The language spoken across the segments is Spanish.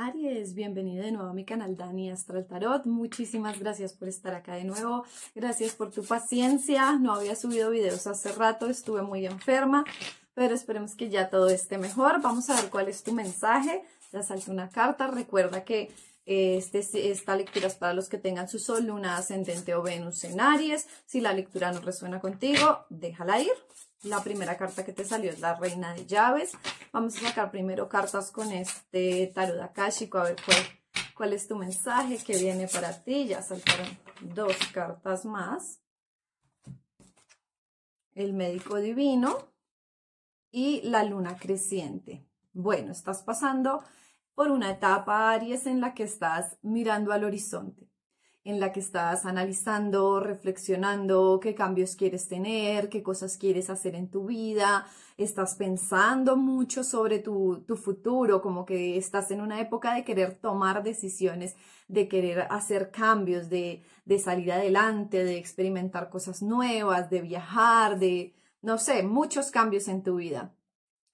Aries, bienvenido de nuevo a mi canal Dani Astral Tarot. Muchísimas gracias por estar acá de nuevo. Gracias por tu paciencia. No había subido videos hace rato, estuve muy enferma, pero esperemos que ya todo esté mejor. Vamos a ver cuál es tu mensaje. Ya salte una carta. Recuerda que eh, este, esta lectura es para los que tengan su sol, luna, ascendente o Venus en Aries. Si la lectura no resuena contigo, déjala ir. La primera carta que te salió es la reina de llaves. Vamos a sacar primero cartas con este tarot a ver cuál, cuál es tu mensaje, qué viene para ti. Ya saltaron dos cartas más. El médico divino y la luna creciente. Bueno, estás pasando por una etapa, Aries, en la que estás mirando al horizonte en la que estás analizando, reflexionando qué cambios quieres tener, qué cosas quieres hacer en tu vida, estás pensando mucho sobre tu, futuro, como que estás en una época de querer tomar decisiones, de querer hacer cambios, de salir adelante, de experimentar cosas nuevas, de viajar, de, no sé, muchos cambios en tu vida.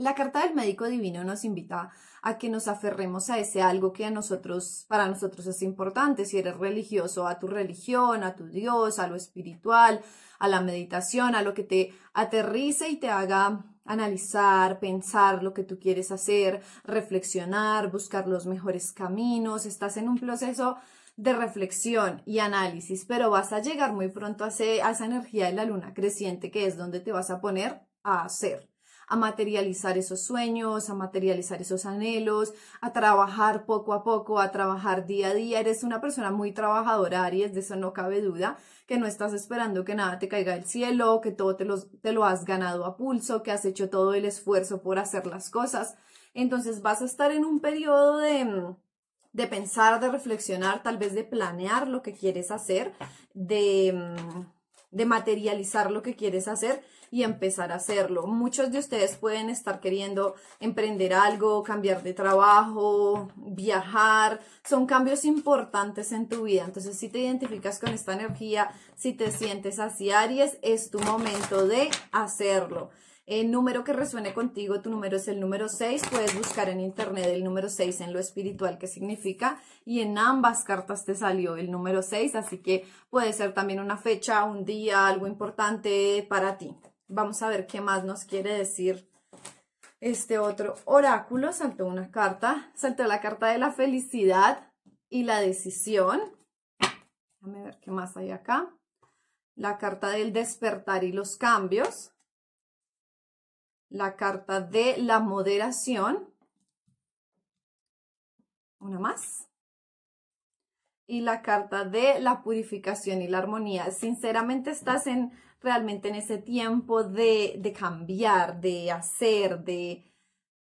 La carta del médico divino nos invita a que nos aferremos a ese algo que a nosotros, para nosotros es importante. Si eres religioso, a tu religión, a tu Dios, a lo espiritual, a la meditación, a lo que te aterrice y te haga analizar, pensar lo que tú quieres hacer, reflexionar, buscar los mejores caminos. Estás en un proceso de reflexión y análisis, pero vas a llegar muy pronto a, a esa energía de la luna creciente que es donde te vas a poner a hacer a materializar esos sueños, a materializar esos anhelos, a trabajar poco a poco, a trabajar día a día. Eres una persona muy trabajadora, Aries, de eso no cabe duda, que no estás esperando que nada te caiga del cielo, que todo te, lo has ganado a pulso, que has hecho todo el esfuerzo por hacer las cosas. Entonces vas a estar en un periodo de mm, pensar, de reflexionar, tal vez de planear lo que quieres hacer, de, mm, de materializar lo que quieres hacer y empezar a hacerlo. Muchos de ustedes pueden estar queriendo emprender algo, cambiar de trabajo, viajar. Son cambios importantes en tu vida. Entonces, si te identificas con esta energía, si te sientes así, Aries, es tu momento de hacerlo. El número que resuene contigo, tu número es el número 6. Puedes buscar en internet el número 6 en lo espiritual, que significa. Y en ambas cartas te salió el número 6, así que puede ser también una fecha, un día, algo importante para ti. Vamos a ver qué más nos quiere decir este otro oráculo. Saltó una carta, saltó la carta de la felicidad y la decisión. Déjame ver qué más hay acá. La carta del despertar y los cambios la carta de la moderación. Una más. Y la carta de la purificación y la armonía. Sinceramente estás en realmente en ese tiempo de, cambiar, de hacer, de,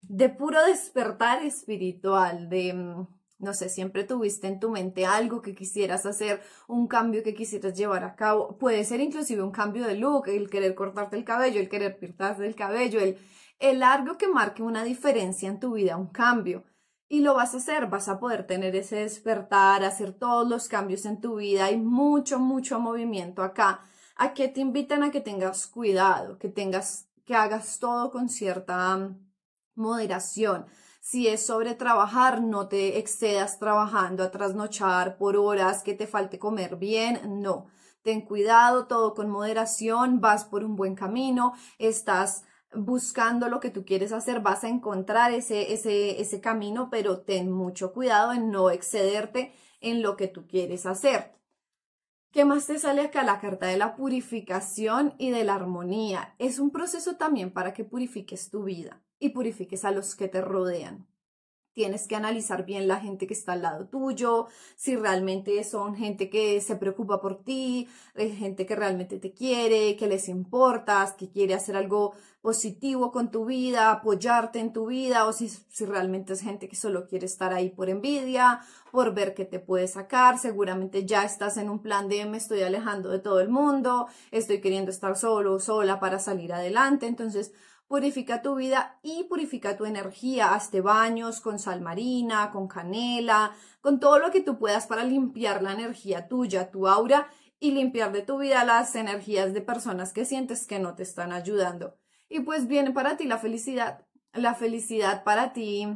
de puro despertar espiritual, de, mm, no sé, siempre tuviste en tu mente algo que quisieras hacer, un cambio que quisieras llevar a cabo. Puede ser inclusive un cambio de look, el querer cortarte el cabello, el querer pintarte el cabello, el, el largo que marque una diferencia en tu vida, un cambio. Y lo vas a hacer, vas a poder tener ese despertar, hacer todos los cambios en tu vida. Hay mucho, mucho movimiento acá. ¿A que te invitan a que tengas cuidado, que tengas, que hagas todo con cierta mm, moderación? si es sobre trabajar, no te excedas trabajando a trasnochar por horas, que te falte comer bien, no. Ten cuidado, todo con moderación, vas por un buen camino, estás buscando lo que tú quieres hacer, vas a encontrar ese, ese, ese camino, pero ten mucho cuidado en no excederte en lo que tú quieres hacer. ¿Qué más te sale acá? La carta de la purificación y de la armonía. Es un proceso también para que purifiques tu vida y purifiques a los que te rodean. Tienes que analizar bien la gente que está al lado tuyo, si realmente son gente que se preocupa por ti, eh, gente que realmente te quiere, que les importas, que quiere hacer algo positivo con tu vida, apoyarte en tu vida, o si, si realmente es gente que solo quiere estar ahí por envidia, por ver qué te puede sacar. Seguramente ya estás en un plan de me estoy alejando de todo el mundo, estoy queriendo estar solo o sola para salir adelante. Entonces, Purifica tu vida y purifica tu energía. Hazte baños con sal marina, con canela, con todo lo que tú puedas para limpiar la energía tuya, tu aura y limpiar de tu vida las energías de personas que sientes que no te están ayudando. Y pues viene para ti la felicidad. La felicidad para ti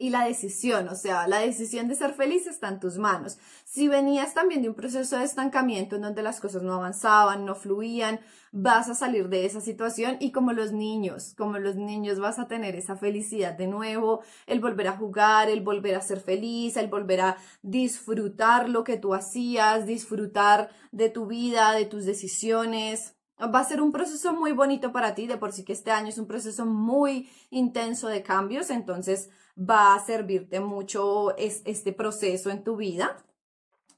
y la decisión, o sea, la decisión de ser feliz está en tus manos. Si venías también de un proceso de estancamiento en donde las cosas no avanzaban, no fluían, vas a salir de esa situación y como los niños, como los niños vas a tener esa felicidad de nuevo, el volver a jugar, el volver a ser feliz, el volver a disfrutar lo que tú hacías, disfrutar de tu vida, de tus decisiones. Va a ser un proceso muy bonito para ti, de por sí que este año es un proceso muy intenso de cambios, entonces va a servirte mucho este proceso en tu vida.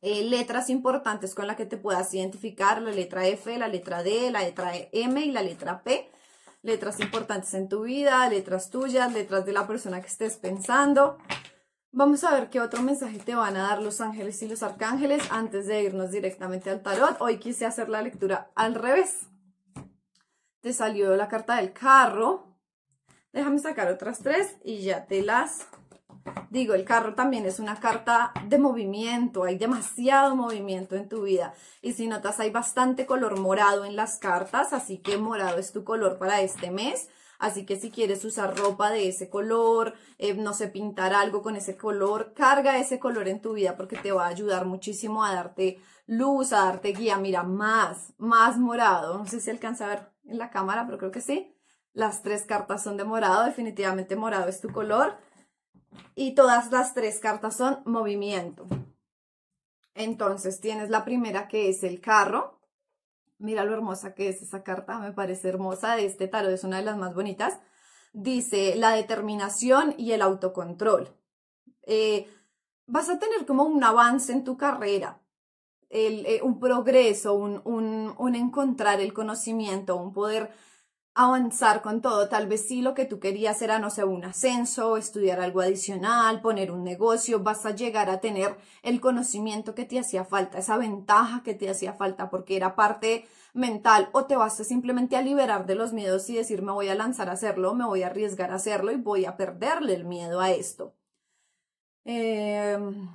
Eh, letras importantes con las que te puedas identificar, la letra F, la letra D, la letra M y la letra P. Letras importantes en tu vida, letras tuyas, letras de la persona que estés pensando. Vamos a ver qué otro mensaje te van a dar los ángeles y los arcángeles antes de irnos directamente al tarot. Hoy quise hacer la lectura al revés. Te salió la carta del carro, Déjame sacar otras tres y ya te las digo. El carro también es una carta de movimiento, hay demasiado movimiento en tu vida. Y si notas, hay bastante color morado en las cartas, así que morado es tu color para este mes. Así que si quieres usar ropa de ese color, eh, no sé, pintar algo con ese color, carga ese color en tu vida porque te va a ayudar muchísimo a darte luz, a darte guía. Mira, más, más morado. No sé si alcanza a ver en la cámara, pero creo que sí. Las tres cartas son de morado, definitivamente morado es tu color. Y todas las tres cartas son movimiento. Entonces tienes la primera que es el carro. Mira lo hermosa que es esa carta, me parece hermosa este tarot, es una de las más bonitas. Dice la determinación y el autocontrol. Eh, vas a tener como un avance en tu carrera, eh, un progreso, un encontrar el conocimiento, un poder avanzar con todo. Tal vez sí lo que tú querías era, no sé, un ascenso, estudiar algo adicional, poner un negocio, vas a llegar a tener el conocimiento que te hacía falta, esa ventaja que te hacía falta porque era parte mental o te vas simplemente a liberar de los miedos y decir me voy a lanzar a hacerlo, me voy a arriesgar a hacerlo y voy a perderle el miedo a esto. Em,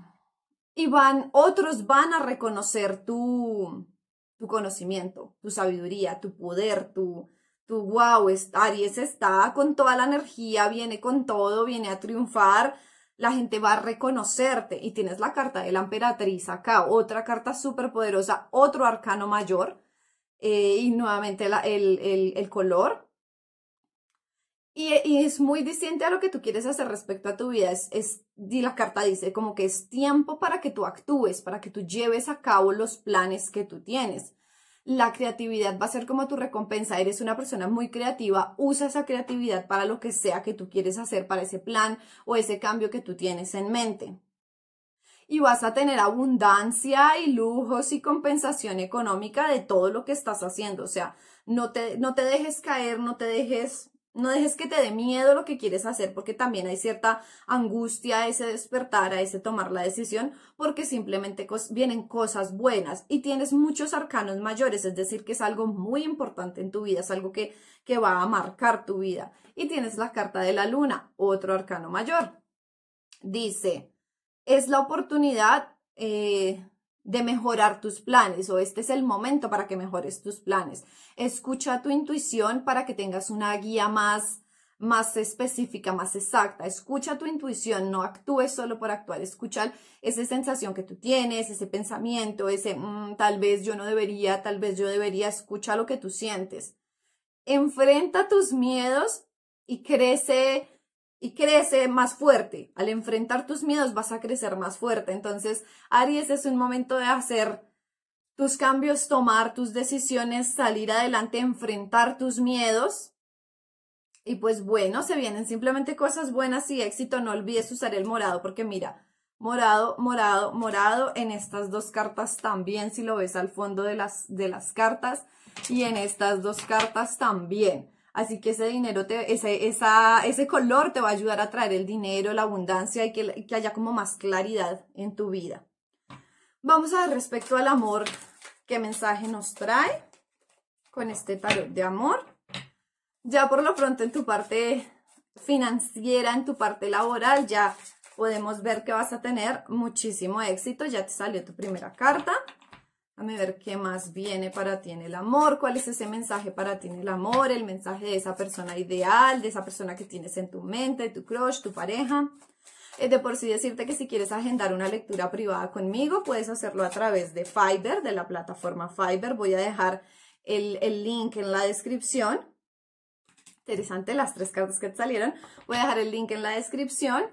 y van, otros van a reconocer tu, tu conocimiento, tu sabiduría, tu poder, tu, Tú, wow, Aries está con toda la energía, viene con todo, viene a triunfar, la gente va a reconocerte y tienes la carta de la emperatriz acá, otra carta súper poderosa, otro arcano mayor eh, y nuevamente el, color. Y, es muy distinto a lo que tú quieres hacer respecto a tu vida. Es, la carta dice como que es tiempo para que tú actúes, para que tú lleves a cabo los planes que tú tienes la creatividad va a ser como tu recompensa. Eres una persona muy creativa, usa esa creatividad para lo que sea que tú quieres hacer, para ese plan o ese cambio que tú tienes en mente. Y vas a tener abundancia y lujos y compensación económica de todo lo que estás haciendo. O sea, no te, no te dejes caer, no te dejes no dejes que te dé miedo lo que quieres hacer porque también hay cierta angustia a ese despertar, a ese tomar la decisión, porque simplemente vienen cosas buenas y tienes muchos arcanos mayores, es decir, que es algo muy importante en tu vida, es algo que, que va a marcar tu vida. Y tienes la carta de la luna, otro arcano mayor. Dice, es la oportunidad eh, de mejorar tus planes o este es el momento para que mejores tus planes. Escucha tu intuición para que tengas una guía más, más específica, más exacta. Escucha tu intuición, no actúes solo por actuar. Escucha esa sensación que tú tienes, ese pensamiento, ese mm, tal vez yo no debería, tal vez yo debería. Escucha lo que tú sientes. Enfrenta tus miedos y crece y crece más fuerte. Al enfrentar tus miedos vas a crecer más fuerte. Entonces, Aries es un momento de hacer tus cambios, tomar tus decisiones, salir adelante, enfrentar tus miedos. Y pues bueno, se vienen simplemente cosas buenas y éxito. No olvides usar el morado porque mira, morado, morado, morado en estas dos cartas también, si lo ves al fondo de las, de las cartas y en estas dos cartas también. Así que ese dinero, te, ese, esa, ese color te va a ayudar a traer el dinero, la abundancia y que, que haya como más claridad en tu vida. Vamos a ver respecto al amor, qué mensaje nos trae con este tarot de amor. Ya por lo pronto en tu parte financiera, en tu parte laboral, ya podemos ver que vas a tener muchísimo éxito. Ya te salió tu primera carta a ver qué más viene para ti en el amor, cuál es ese mensaje para ti en el amor, el mensaje de esa persona ideal, de esa persona que tienes en tu mente, tu crush, tu pareja. es eh, de por sí decirte que si quieres agendar una lectura privada conmigo, puedes hacerlo a través de Fiverr, de la plataforma Fiverr. Voy a dejar el, el link en la descripción. Interesante las tres cartas que salieron. Voy a dejar el link en la descripción.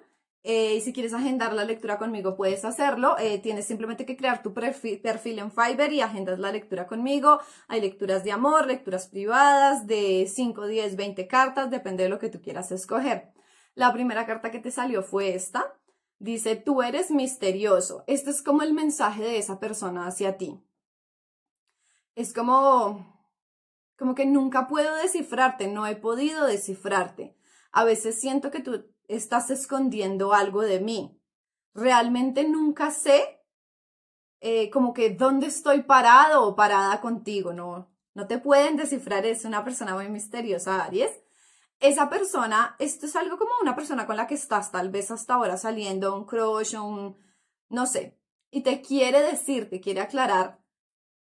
Eh, y si quieres agendar la lectura conmigo, puedes hacerlo. Eh, tienes simplemente que crear tu perfil, en Fiverr y agendas la lectura conmigo. Hay lecturas de amor, lecturas privadas, de 5, 10, 20 cartas, depende de lo que tú quieras escoger. La primera carta que te salió fue esta. Dice, tú eres misterioso. Este es como el mensaje de esa persona hacia ti. Es como, como que nunca puedo descifrarte, no he podido descifrarte. A veces siento que tú estás escondiendo algo de mí. Realmente nunca sé eh, como que dónde estoy parado o parada contigo, no, no te pueden descifrar, es una persona muy misteriosa, Aries. Esa persona, esto es algo como una persona con la que estás tal vez hasta ahora saliendo, un crush, un, no sé, y te quiere decir, te quiere aclarar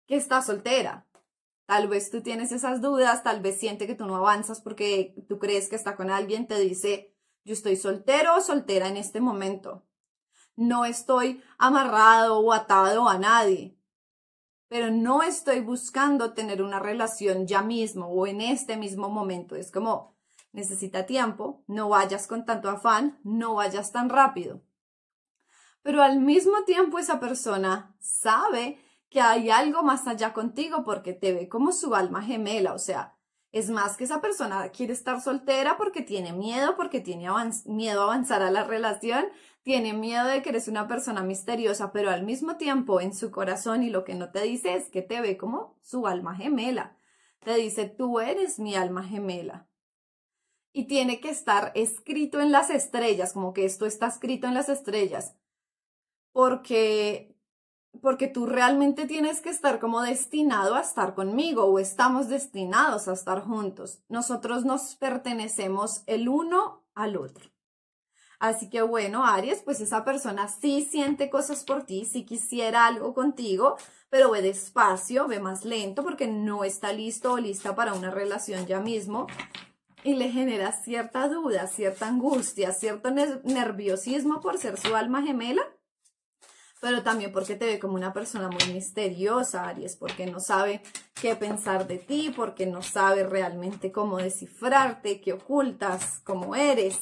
que está soltera. Tal vez tú tienes esas dudas, tal vez siente que tú no avanzas porque tú crees que está con alguien, te dice, yo estoy soltero o soltera en este momento. No estoy amarrado o atado a nadie, pero no estoy buscando tener una relación ya mismo o en este mismo momento. Es como, necesita tiempo, no vayas con tanto afán, no vayas tan rápido. Pero al mismo tiempo esa persona sabe que hay algo más allá contigo porque te ve como su alma gemela, o sea, es más que esa persona quiere estar soltera porque tiene miedo, porque tiene miedo a avanzar a la relación, tiene miedo de que eres una persona misteriosa, pero al mismo tiempo en su corazón y lo que no te dice es que te ve como su alma gemela. Te dice, tú eres mi alma gemela. Y tiene que estar escrito en las estrellas, como que esto está escrito en las estrellas, porque porque tú realmente tienes que estar como destinado a estar conmigo o estamos destinados a estar juntos. Nosotros nos pertenecemos el uno al otro. Así que bueno, Aries, pues esa persona sí siente cosas por ti, sí quisiera algo contigo, pero ve despacio, ve más lento porque no está listo o lista para una relación ya mismo y le genera cierta duda, cierta angustia, cierto nerviosismo por ser su alma gemela pero también porque te ve como una persona muy misteriosa, Aries, porque no sabe qué pensar de ti, porque no sabe realmente cómo descifrarte, qué ocultas, cómo eres.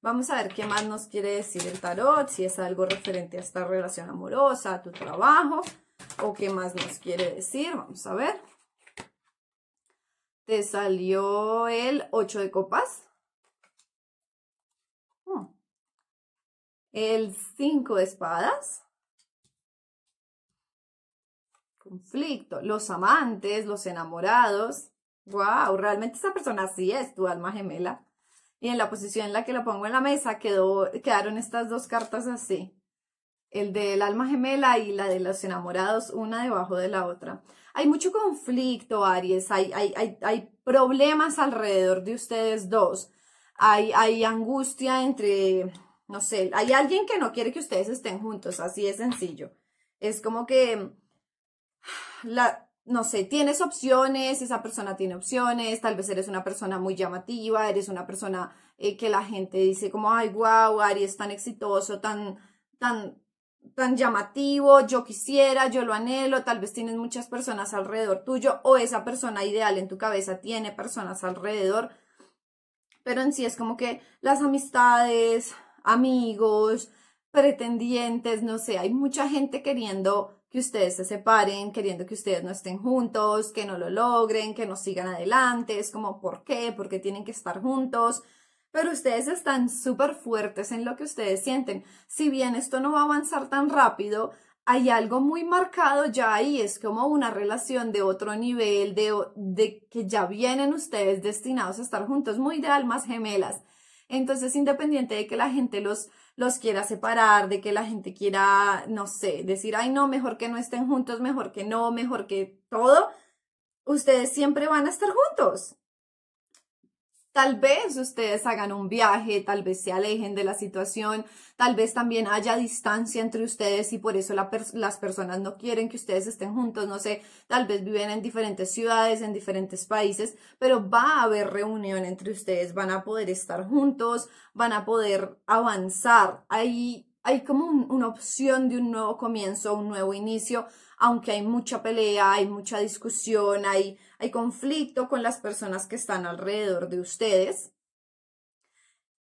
Vamos a ver qué más nos quiere decir el tarot, si es algo referente a esta relación amorosa, a tu trabajo, o qué más nos quiere decir. Vamos a ver. Te salió el 8 de copas, el cinco de espadas. Conflicto. Los amantes, los enamorados. Wow, realmente esa persona sí es tu alma gemela. Y en la posición en la que la pongo en la mesa quedó, quedaron estas dos cartas así. El del alma gemela y la de los enamorados, una debajo de la otra. Hay mucho conflicto, Aries. Hay, hay, hay problemas alrededor de ustedes dos. Hay, hay angustia entre no sé, hay alguien que no quiere que ustedes estén juntos, así es sencillo. Es como que, la, no sé, tienes opciones, esa persona tiene opciones, tal vez eres una persona muy llamativa, eres una persona eh, que la gente dice como, ay, wow, Ari es tan exitoso, tan, tan, tan llamativo, yo quisiera, yo lo anhelo, tal vez tienes muchas personas alrededor tuyo o esa persona ideal en tu cabeza tiene personas alrededor, pero en sí es como que las amistades, amigos, pretendientes, no sé, hay mucha gente queriendo que ustedes se separen, queriendo que ustedes no estén juntos, que no lo logren, que no sigan adelante, es como, ¿por qué? ¿Por qué tienen que estar juntos? Pero ustedes están súper fuertes en lo que ustedes sienten. Si bien esto no va a avanzar tan rápido, hay algo muy marcado ya ahí, es como una relación de otro nivel, de, de que ya vienen ustedes destinados a estar juntos, muy de almas gemelas. Entonces, independiente de que la gente los, los quiera separar, de que la gente quiera, no sé, decir, ay, no, mejor que no estén juntos, mejor que no, mejor que todo, ustedes siempre van a estar juntos. Tal vez ustedes hagan un viaje, tal vez se alejen de la situación, tal vez también haya distancia entre ustedes y por eso las personas no quieren que ustedes estén juntos, no sé, tal vez viven en diferentes ciudades, en diferentes países, pero va a haber reunión entre ustedes, van a poder estar juntos, van a poder avanzar. Hay hay como una opción de un nuevo comienzo, un nuevo inicio, aunque hay mucha pelea, hay mucha discusión, hay, hay conflicto con las personas que están alrededor de ustedes.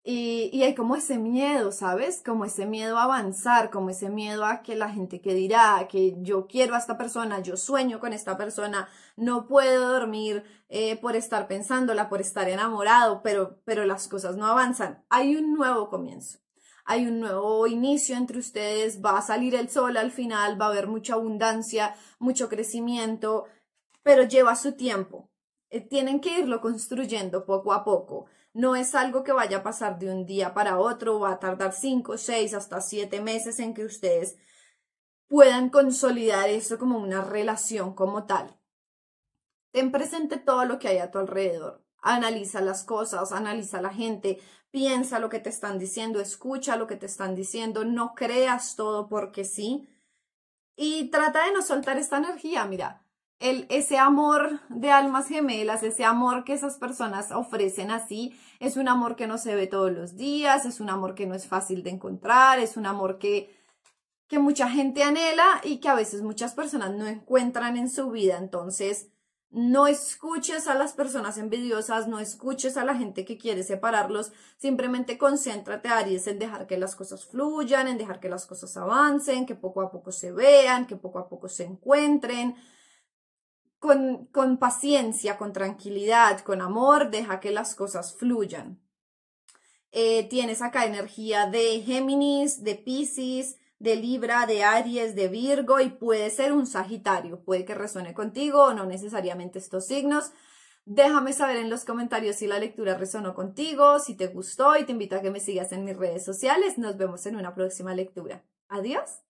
Y, y, hay como ese miedo, ¿sabes? Como ese miedo a avanzar, como ese miedo a que la gente que dirá, que yo quiero a esta persona, yo sueño con esta persona, no puedo dormir eh, por estar pensándola, por estar enamorado, pero, pero las cosas no avanzan. Hay un nuevo comienzo hay un nuevo inicio entre ustedes, va a salir el sol al final, va a haber mucha abundancia, mucho crecimiento, pero lleva su tiempo. Eh, tienen que irlo construyendo poco a poco. No es algo que vaya a pasar de un día para otro, va a tardar 5, seis, hasta siete meses en que ustedes puedan consolidar eso como una relación como tal. Ten presente todo lo que hay a tu alrededor. Analiza las cosas, analiza la gente, piensa lo que te están diciendo, escucha lo que te están diciendo, no creas todo porque sí. Y trata de no soltar esta energía, mira. El, ese amor de almas gemelas, ese amor que esas personas ofrecen así, es un amor que no se ve todos los días, es un amor que no es fácil de encontrar, es un amor que, que mucha gente anhela y que a veces muchas personas no encuentran en su vida. Entonces, no escuches a las personas envidiosas, no escuches a la gente que quiere separarlos, simplemente concéntrate, Aries, en dejar que las cosas fluyan, en dejar que las cosas avancen, que poco a poco se vean, que poco a poco se encuentren. Con, con paciencia, con tranquilidad, con amor, deja que las cosas fluyan. Eh, tienes acá energía de Géminis, de Pisces, de Libra, de Aries, de Virgo y puede ser un Sagitario. Puede que resuene contigo o no necesariamente estos signos. Déjame saber en los comentarios si la lectura resonó contigo, si te gustó y te invito a que me sigas en mis redes sociales. Nos vemos en una próxima lectura. Adiós.